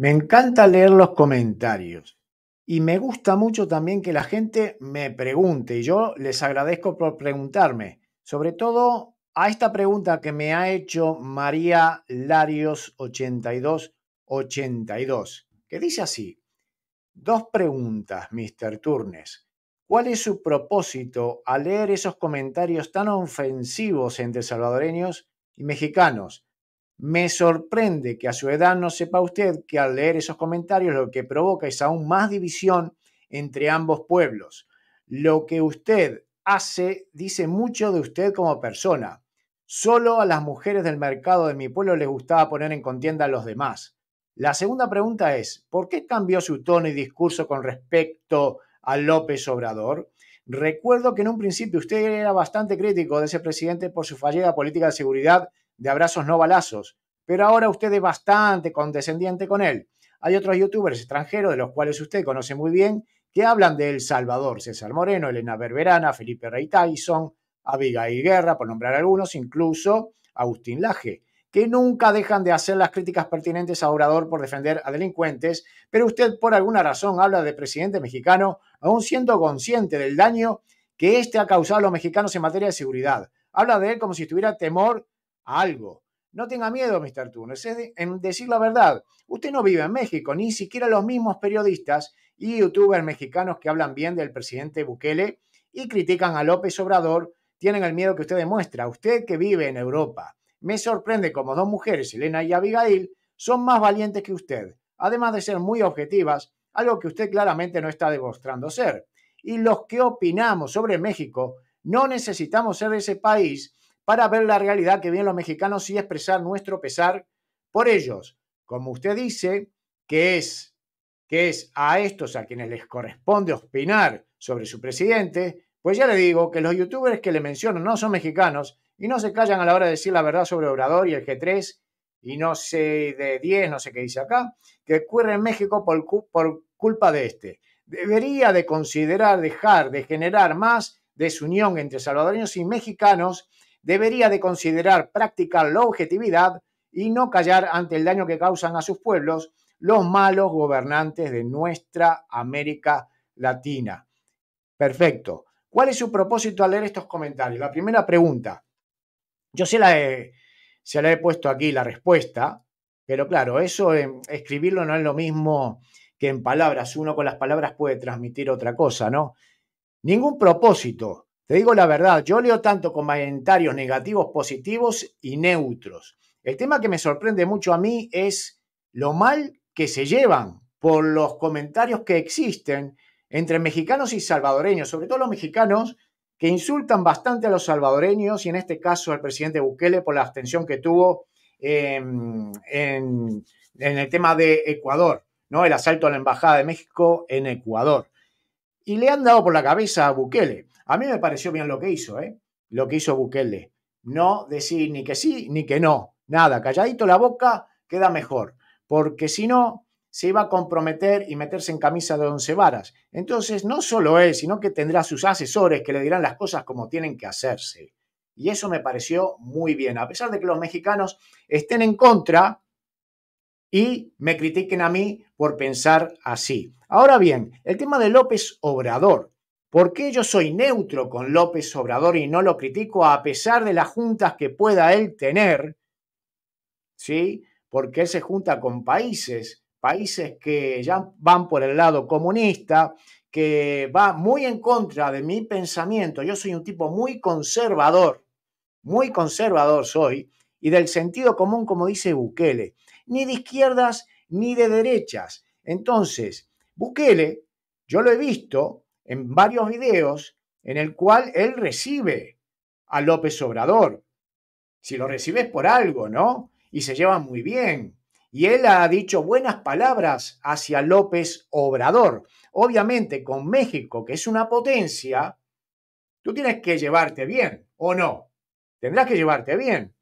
Me encanta leer los comentarios y me gusta mucho también que la gente me pregunte y yo les agradezco por preguntarme, sobre todo a esta pregunta que me ha hecho María Larios 8282, que dice así, dos preguntas, Mr. Turnes. ¿Cuál es su propósito al leer esos comentarios tan ofensivos entre salvadoreños y mexicanos? Me sorprende que a su edad no sepa usted que al leer esos comentarios lo que provoca es aún más división entre ambos pueblos. Lo que usted hace dice mucho de usted como persona. Solo a las mujeres del mercado de mi pueblo les gustaba poner en contienda a los demás. La segunda pregunta es, ¿por qué cambió su tono y discurso con respecto a López Obrador? Recuerdo que en un principio usted era bastante crítico de ese presidente por su fallida política de seguridad de abrazos no balazos, pero ahora usted es bastante condescendiente con él. Hay otros youtubers extranjeros de los cuales usted conoce muy bien que hablan de El Salvador, César Moreno, Elena Berberana, Felipe Rey Tyson, Abigail Guerra, por nombrar algunos, incluso Agustín Laje, que nunca dejan de hacer las críticas pertinentes a Obrador por defender a delincuentes, pero usted por alguna razón habla de presidente mexicano, aún siendo consciente del daño que éste ha causado a los mexicanos en materia de seguridad. Habla de él como si estuviera temor algo. No tenga miedo, Mr. Túnez, en decir la verdad. Usted no vive en México, ni siquiera los mismos periodistas y youtubers mexicanos que hablan bien del presidente Bukele y critican a López Obrador tienen el miedo que usted demuestra. Usted que vive en Europa. Me sorprende como dos mujeres, Elena y Abigail, son más valientes que usted, además de ser muy objetivas, algo que usted claramente no está demostrando ser. Y los que opinamos sobre México, no necesitamos ser ese país para ver la realidad que vienen los mexicanos y expresar nuestro pesar por ellos. Como usted dice, que es, que es a estos a quienes les corresponde opinar sobre su presidente, pues ya le digo que los youtubers que le menciono no son mexicanos y no se callan a la hora de decir la verdad sobre Obrador y el G3 y no sé de 10, no sé qué dice acá, que ocurre en México por, por culpa de este. Debería de considerar dejar de generar más desunión entre salvadoreños y mexicanos debería de considerar practicar la objetividad y no callar ante el daño que causan a sus pueblos los malos gobernantes de nuestra América Latina. Perfecto. ¿Cuál es su propósito al leer estos comentarios? La primera pregunta. Yo se la he, se la he puesto aquí la respuesta, pero claro, eso escribirlo no es lo mismo que en palabras. Uno con las palabras puede transmitir otra cosa, ¿no? Ningún propósito te digo la verdad, yo leo tanto comentarios negativos, positivos y neutros. El tema que me sorprende mucho a mí es lo mal que se llevan por los comentarios que existen entre mexicanos y salvadoreños, sobre todo los mexicanos que insultan bastante a los salvadoreños y en este caso al presidente Bukele por la abstención que tuvo em, en, el tema de Ecuador, ¿no? El asalto a la Embajada de México en Ecuador. Y le han dado por la cabeza a Bukele. A mí me pareció bien lo que hizo, ¿eh? lo que hizo Bukele. No decir ni que sí ni que no. Nada, calladito la boca queda mejor, porque si no, se iba a comprometer y meterse en camisa de once varas. Entonces, no solo él, sino que tendrá sus asesores que le dirán las cosas como tienen que hacerse. Y eso me pareció muy bien, a pesar de que los mexicanos estén en contra y me critiquen a mí por pensar así. Ahora bien, el tema de López Obrador. ¿Por qué yo soy neutro con López Obrador y no lo critico a pesar de las juntas que pueda él tener? ¿Sí? Porque él se junta con países, países que ya van por el lado comunista, que va muy en contra de mi pensamiento. Yo soy un tipo muy conservador, muy conservador soy, y del sentido común, como dice Bukele, ni de izquierdas ni de derechas. Entonces, Bukele, yo lo he visto, en varios videos en el cual él recibe a López Obrador. Si lo recibes por algo, ¿no? Y se llevan muy bien. Y él ha dicho buenas palabras hacia López Obrador. Obviamente con México, que es una potencia, tú tienes que llevarte bien, ¿o no? Tendrás que llevarte bien,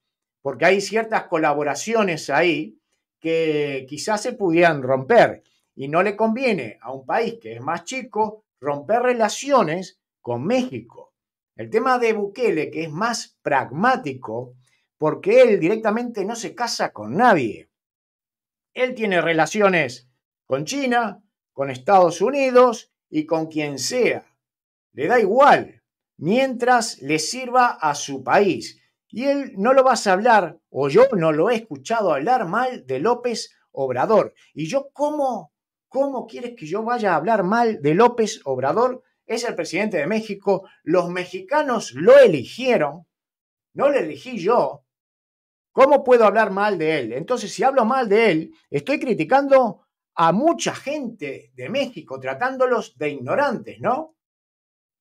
porque hay ciertas colaboraciones ahí que quizás se pudieran romper y no le conviene a un país que es más chico romper relaciones con México. El tema de Bukele, que es más pragmático, porque él directamente no se casa con nadie. Él tiene relaciones con China, con Estados Unidos y con quien sea. Le da igual, mientras le sirva a su país. Y él no lo vas a hablar, o yo no lo he escuchado hablar mal de López Obrador. ¿Y yo cómo ¿Cómo quieres que yo vaya a hablar mal de López Obrador? Es el presidente de México, los mexicanos lo eligieron, no lo elegí yo. ¿Cómo puedo hablar mal de él? Entonces, si hablo mal de él, estoy criticando a mucha gente de México, tratándolos de ignorantes, ¿no?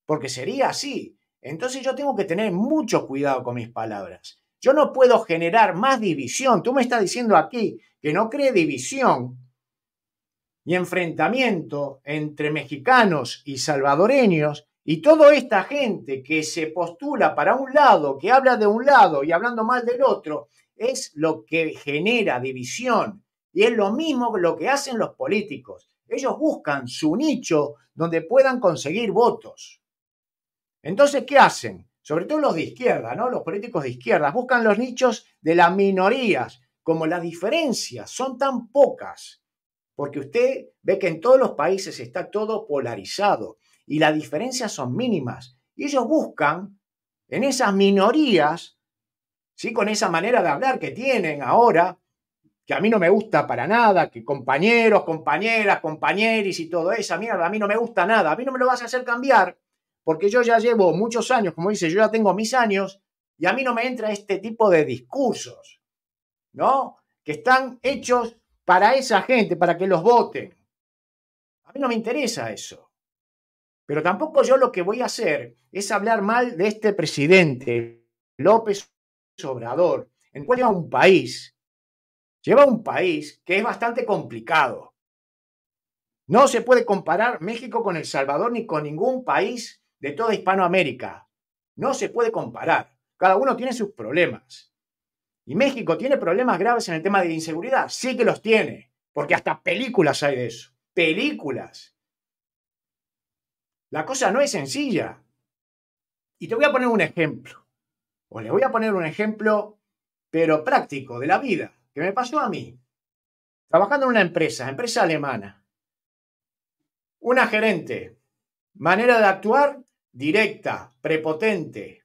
Porque sería así. Entonces yo tengo que tener mucho cuidado con mis palabras. Yo no puedo generar más división. Tú me estás diciendo aquí que no cree división y enfrentamiento entre mexicanos y salvadoreños, y toda esta gente que se postula para un lado, que habla de un lado y hablando mal del otro, es lo que genera división. Y es lo mismo lo que hacen los políticos. Ellos buscan su nicho donde puedan conseguir votos. Entonces, ¿qué hacen? Sobre todo los de izquierda, ¿no? Los políticos de izquierda buscan los nichos de las minorías, como las diferencias son tan pocas porque usted ve que en todos los países está todo polarizado y las diferencias son mínimas. Y ellos buscan en esas minorías, ¿sí? con esa manera de hablar que tienen ahora, que a mí no me gusta para nada, que compañeros, compañeras, compañeris y todo eso, mierda, a mí no me gusta nada, a mí no me lo vas a hacer cambiar, porque yo ya llevo muchos años, como dice, yo ya tengo mis años, y a mí no me entra este tipo de discursos, ¿no? Que están hechos para esa gente, para que los voten. A mí no me interesa eso. Pero tampoco yo lo que voy a hacer es hablar mal de este presidente, López Obrador, en cual lleva un país, lleva un país que es bastante complicado. No se puede comparar México con El Salvador ni con ningún país de toda Hispanoamérica. No se puede comparar. Cada uno tiene sus problemas. Y México tiene problemas graves en el tema de inseguridad. Sí que los tiene, porque hasta películas hay de eso. Películas. La cosa no es sencilla. Y te voy a poner un ejemplo. O le voy a poner un ejemplo, pero práctico, de la vida, que me pasó a mí. Trabajando en una empresa, empresa alemana. Una gerente. Manera de actuar directa, prepotente,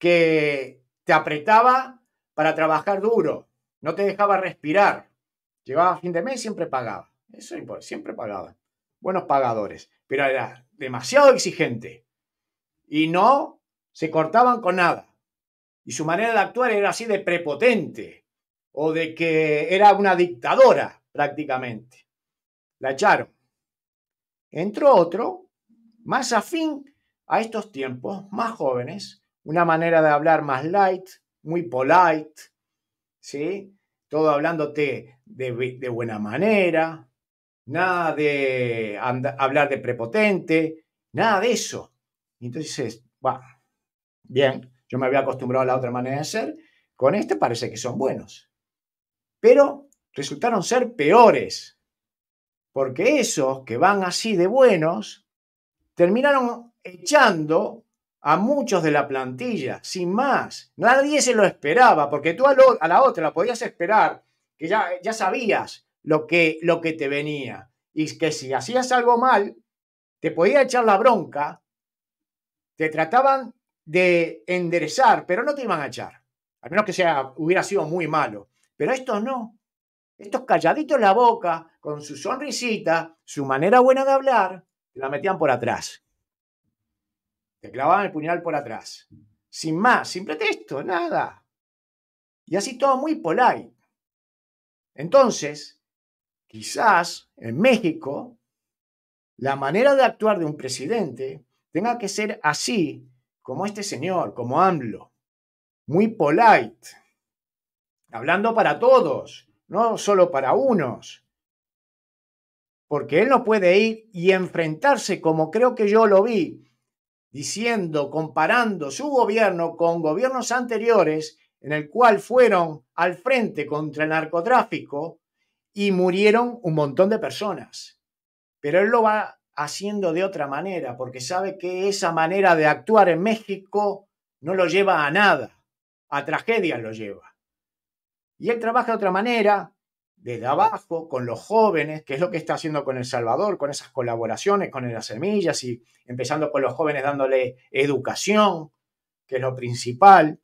que te apretaba para trabajar duro, no te dejaba respirar. Llegaba a fin de mes y siempre pagaba. Eso siempre pagaba. Buenos pagadores, pero era demasiado exigente. Y no se cortaban con nada. Y su manera de actuar era así de prepotente o de que era una dictadora prácticamente. La echaron. Entró otro, más afín a estos tiempos, más jóvenes, una manera de hablar más light, muy polite, ¿sí? Todo hablándote de, buena manera, nada de hablar de prepotente, nada de eso. entonces, va, bien, yo me había acostumbrado a la otra manera de ser, con este parece que son buenos. Pero resultaron ser peores, porque esos que van así de buenos, terminaron echando a muchos de la plantilla, sin más. Nadie se lo esperaba, porque tú a, la otra la podías esperar, que ya, ya sabías lo que, lo que te venía. Y que si hacías algo mal, te podía echar la bronca, te trataban de enderezar, pero no te iban a echar. Al menos que sea, hubiera sido muy malo. Pero estos no. Estos calladitos en la boca, con su sonrisita, su manera buena de hablar, la metían por atrás clavaban el puñal por atrás. Sin más, sin pretexto, nada. Y así todo muy polite. Entonces, quizás en México, la manera de actuar de un presidente tenga que ser así como este señor, como AMLO. Muy polite. Hablando para todos, no solo para unos porque él no puede ir y enfrentarse como creo que yo lo vi diciendo, comparando su gobierno con gobiernos anteriores en el cual fueron al frente contra el narcotráfico y murieron un montón de personas. Pero él lo va haciendo de otra manera, porque sabe que esa manera de actuar en México no lo lleva a nada, a tragedias lo lleva. Y él trabaja de otra manera, desde abajo, con los jóvenes, que es lo que está haciendo con El Salvador, con esas colaboraciones, con las semillas y empezando con los jóvenes dándole educación, que es lo principal.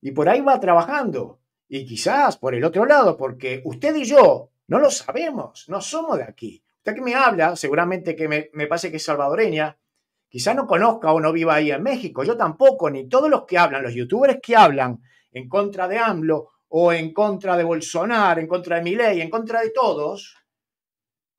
Y por ahí va trabajando. Y quizás por el otro lado, porque usted y yo no lo sabemos, no somos de aquí. Usted que me habla, seguramente que me, me que es salvadoreña, quizás no conozca o no viva ahí en México, yo tampoco, ni todos los que hablan, los youtubers que hablan en contra de AMLO, o en contra de Bolsonaro, en contra de Milei, en contra de todos,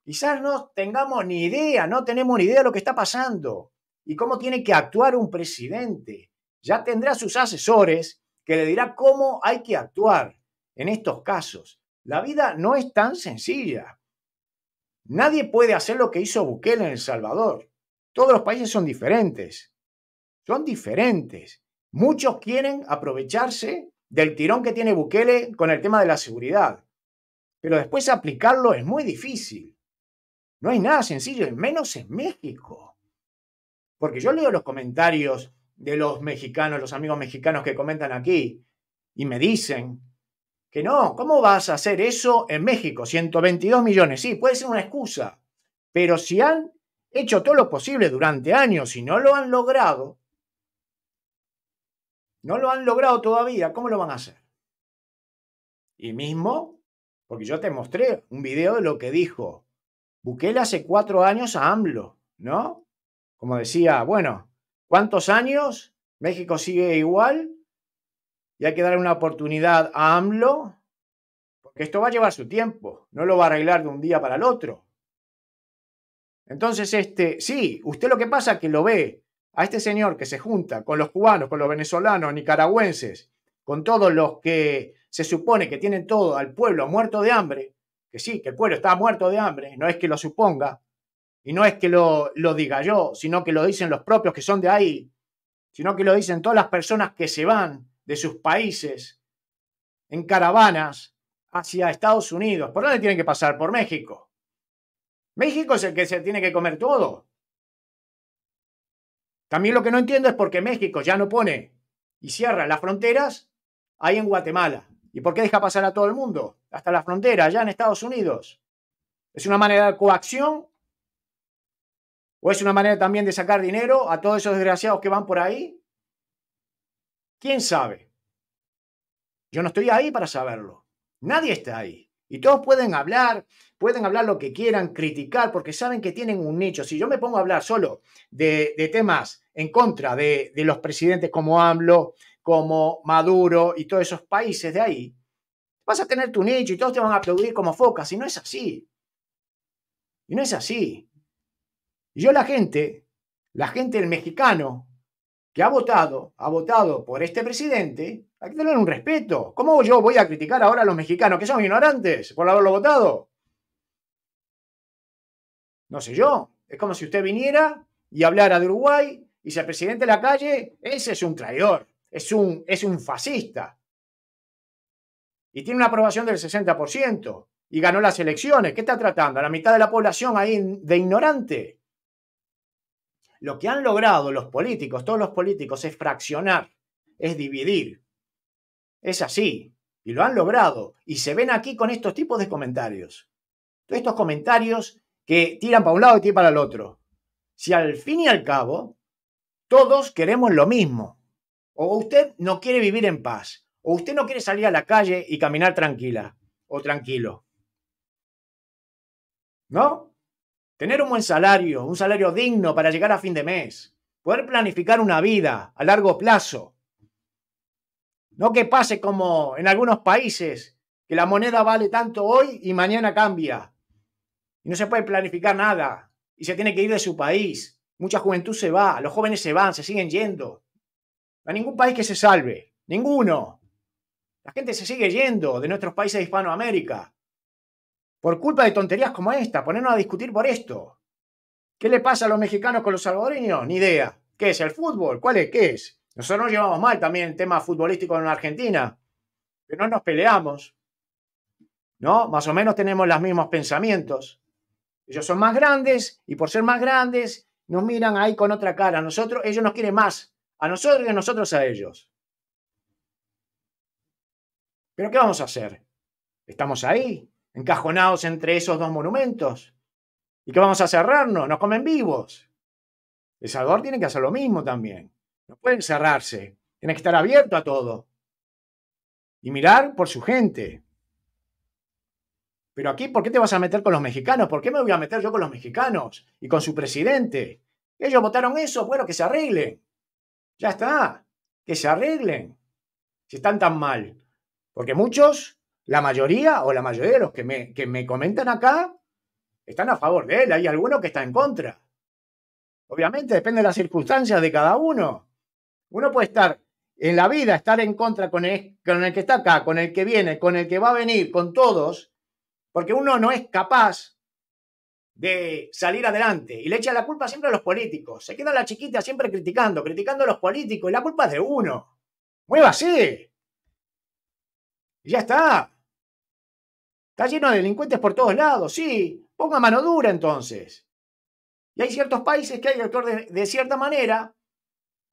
quizás no tengamos ni idea, no tenemos ni idea de lo que está pasando y cómo tiene que actuar un presidente. Ya tendrá sus asesores que le dirá cómo hay que actuar en estos casos. La vida no es tan sencilla. Nadie puede hacer lo que hizo Bukele en El Salvador. Todos los países son diferentes. Son diferentes. Muchos quieren aprovecharse del tirón que tiene Bukele con el tema de la seguridad. Pero después aplicarlo es muy difícil. No hay nada sencillo, y menos en México. Porque yo leo los comentarios de los mexicanos, los amigos mexicanos que comentan aquí, y me dicen que no, ¿cómo vas a hacer eso en México? 122 millones, sí, puede ser una excusa, pero si han hecho todo lo posible durante años y no lo han logrado, no lo han logrado todavía, ¿cómo lo van a hacer? Y mismo, porque yo te mostré un video de lo que dijo Bukele hace cuatro años a AMLO, ¿no? Como decía, bueno, ¿cuántos años? México sigue igual y hay que darle una oportunidad a AMLO, porque esto va a llevar su tiempo, no lo va a arreglar de un día para el otro. Entonces, este, sí, usted lo que pasa es que lo ve a este señor que se junta con los cubanos, con los venezolanos, nicaragüenses, con todos los que se supone que tienen todo al pueblo muerto de hambre, que sí, que el pueblo está muerto de hambre, no es que lo suponga, y no es que lo, lo diga yo, sino que lo dicen los propios que son de ahí, sino que lo dicen todas las personas que se van de sus países en caravanas hacia Estados Unidos. ¿Por dónde tienen que pasar? Por México. México es el que se tiene que comer todo. También lo que no entiendo es por qué México ya no pone y cierra las fronteras ahí en Guatemala. ¿Y por qué deja pasar a todo el mundo? Hasta la frontera, allá en Estados Unidos. ¿Es una manera de coacción? ¿O es una manera también de sacar dinero a todos esos desgraciados que van por ahí? ¿Quién sabe? Yo no estoy ahí para saberlo. Nadie está ahí. Y todos pueden hablar, pueden hablar lo que quieran, criticar, porque saben que tienen un nicho. Si yo me pongo a hablar solo de, temas en contra de, de, los presidentes como AMLO, como Maduro y todos esos países de ahí, vas a tener tu nicho y todos te van a aplaudir como focas. Y no es así. Y no es así. yo la gente, la gente, del mexicano que ha votado, ha votado por este presidente, hay que tener un respeto. ¿Cómo yo voy a criticar ahora a los mexicanos que son ignorantes por haberlo votado? No sé yo. Es como si usted viniera y hablara de Uruguay y si presidente de la calle, ese es un traidor, es un, es un fascista. Y tiene una aprobación del 60% y ganó las elecciones. ¿Qué está tratando? A la mitad de la población ahí de ignorante. Lo que han logrado los políticos, todos los políticos, es fraccionar, es dividir, es así. Y lo han logrado. Y se ven aquí con estos tipos de comentarios. Todos estos comentarios que tiran para un lado y tiran para el otro. Si al fin y al cabo, todos queremos lo mismo. O usted no quiere vivir en paz. O usted no quiere salir a la calle y caminar tranquila. O tranquilo. ¿No? Tener un buen salario, un salario digno para llegar a fin de mes. Poder planificar una vida a largo plazo no que pase como en algunos países, que la moneda vale tanto hoy y mañana cambia. Y no se puede planificar nada. Y se tiene que ir de su país. Mucha juventud se va, los jóvenes se van, se siguen yendo. No hay ningún país que se salve. Ninguno. La gente se sigue yendo de nuestros países de Hispanoamérica. Por culpa de tonterías como esta, ponernos a discutir por esto. ¿Qué le pasa a los mexicanos con los salvadoreños? Ni idea. ¿Qué es el fútbol? ¿Cuál es? ¿Qué es? Nosotros nos llevamos mal también el tema futbolístico en la Argentina, Pero no nos peleamos, ¿no? Más o menos tenemos los mismos pensamientos. Ellos son más grandes y por ser más grandes nos miran ahí con otra cara. Nosotros, ellos nos quieren más a nosotros que nosotros a ellos. Pero ¿qué vamos a hacer? Estamos ahí, encajonados entre esos dos monumentos. ¿Y qué vamos a cerrarnos? Nos comen vivos. El Salvador tiene que hacer lo mismo también. No pueden cerrarse. Tiene que estar abierto a todo. Y mirar por su gente. Pero aquí, ¿por qué te vas a meter con los mexicanos? ¿Por qué me voy a meter yo con los mexicanos y con su presidente? Ellos votaron eso, bueno, que se arreglen. Ya está, que se arreglen. Si están tan mal. Porque muchos, la mayoría o la mayoría de los que me, que me comentan acá, están a favor de él. Hay algunos que están en contra. Obviamente depende de las circunstancias de cada uno. Uno puede estar en la vida, estar en contra con el, que está acá, con el que viene, con el que va a venir, con todos, porque uno no es capaz de salir adelante y le echa la culpa siempre a los políticos. Se queda la chiquita siempre criticando, criticando a los políticos y la culpa es de uno. Muévase. Y ya está. Está lleno de delincuentes por todos lados, sí. Ponga mano dura entonces. Y hay ciertos países que hay que de cierta manera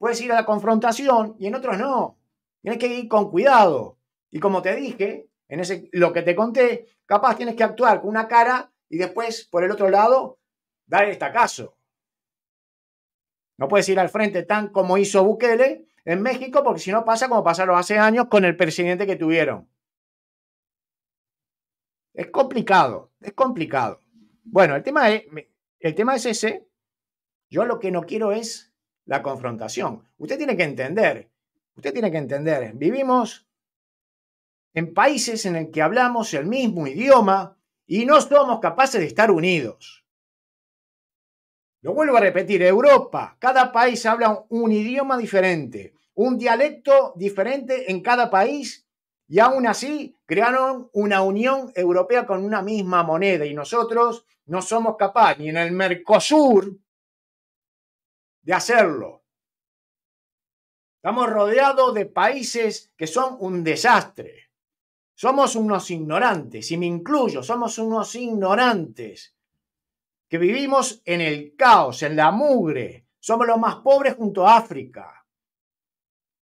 puedes ir a la confrontación y en otros no. Tienes que ir con cuidado. Y como te dije, en ese, lo que te conté, capaz tienes que actuar con una cara y después, por el otro lado, dar el estacazo. No puedes ir al frente tan como hizo Bukele en México, porque si no pasa como pasaron hace años con el presidente que tuvieron. Es complicado, es complicado. Bueno, el tema es, el tema es ese. Yo lo que no quiero es la confrontación. Usted tiene que entender, usted tiene que entender, vivimos en países en el que hablamos el mismo idioma y no somos capaces de estar unidos. Lo vuelvo a repetir, Europa, cada país habla un idioma diferente, un dialecto diferente en cada país y aún así crearon una Unión Europea con una misma moneda y nosotros no somos capaces ni en el Mercosur, de hacerlo. Estamos rodeados de países que son un desastre. Somos unos ignorantes, y me incluyo, somos unos ignorantes, que vivimos en el caos, en la mugre. Somos los más pobres junto a África.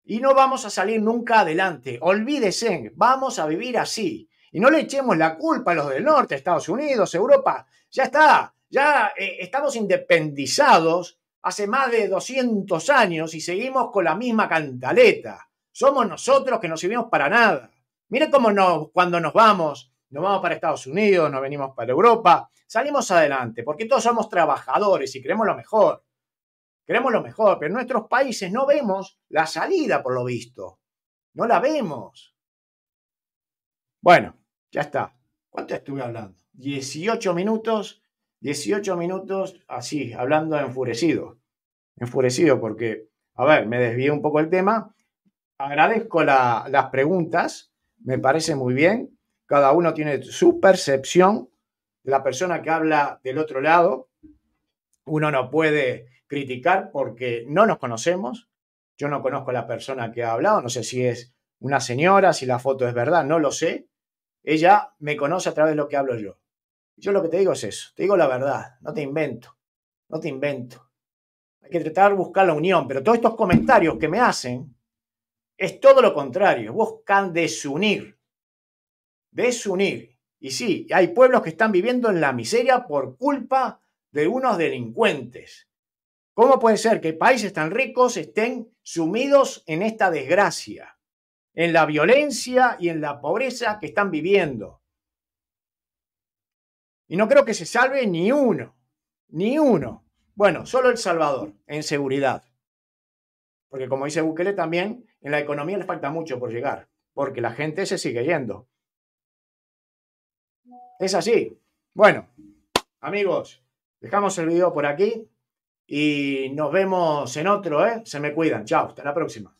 Y no vamos a salir nunca adelante. Olvídese, vamos a vivir así. Y no le echemos la culpa a los del norte, Estados Unidos, Europa. Ya está, ya eh, estamos independizados hace más de 200 años y seguimos con la misma cantaleta. Somos nosotros que no sirvimos para nada. Mire cómo cuando nos vamos, nos vamos para Estados Unidos, nos venimos para Europa, salimos adelante, porque todos somos trabajadores y queremos lo mejor. Queremos lo mejor, pero en nuestros países no vemos la salida, por lo visto. No la vemos. Bueno, ya está. ¿Cuánto estuve hablando? 18 minutos 18 minutos así, hablando enfurecido. Enfurecido porque, a ver, me desvié un poco el tema. Agradezco las preguntas, me parece muy bien. Cada uno tiene su percepción de la persona que habla del otro lado. Uno no puede criticar porque no nos conocemos. Yo no conozco a la persona que ha hablado, no sé si es una señora, si la foto es verdad, no lo sé. Ella me conoce a través de lo que hablo yo. Yo lo que te digo es eso, te digo la verdad, no te invento, no te invento. Hay que tratar de buscar la unión, pero todos estos comentarios que me hacen es todo lo contrario, buscan desunir, desunir. Y sí, hay pueblos que están viviendo en la miseria por culpa de unos delincuentes. ¿Cómo puede ser que países tan ricos estén sumidos en esta desgracia, en la violencia y en la pobreza que están viviendo? Y no creo que se salve ni uno, ni uno. Bueno, solo El Salvador, en seguridad. Porque como dice Bukele también, en la economía le falta mucho por llegar, porque la gente se sigue yendo. Es así. Bueno, amigos, dejamos el video por aquí y nos vemos en otro, ¿eh? Se me cuidan. Chao, hasta la próxima.